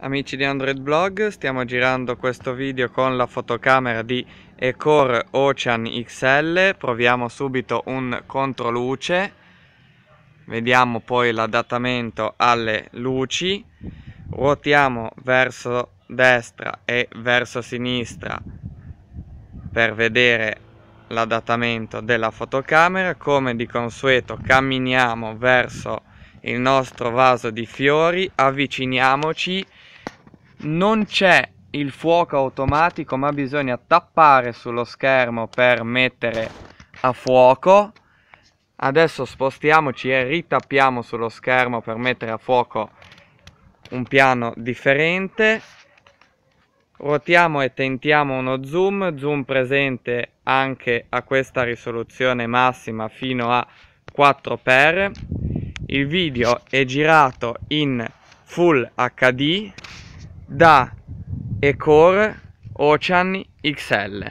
Amici di Android Blog, stiamo girando questo video con la fotocamera di Ecore Ocean XL, proviamo subito un controluce, vediamo poi l'adattamento alle luci, ruotiamo verso destra e verso sinistra per vedere l'adattamento della fotocamera, come di consueto camminiamo verso il nostro vaso di fiori, avviciniamoci non c'è il fuoco automatico ma bisogna tappare sullo schermo per mettere a fuoco adesso spostiamoci e ritappiamo sullo schermo per mettere a fuoco un piano differente ruotiamo e tentiamo uno zoom zoom presente anche a questa risoluzione massima fino a 4x il video è girato in full hd da Ecor Ocean XL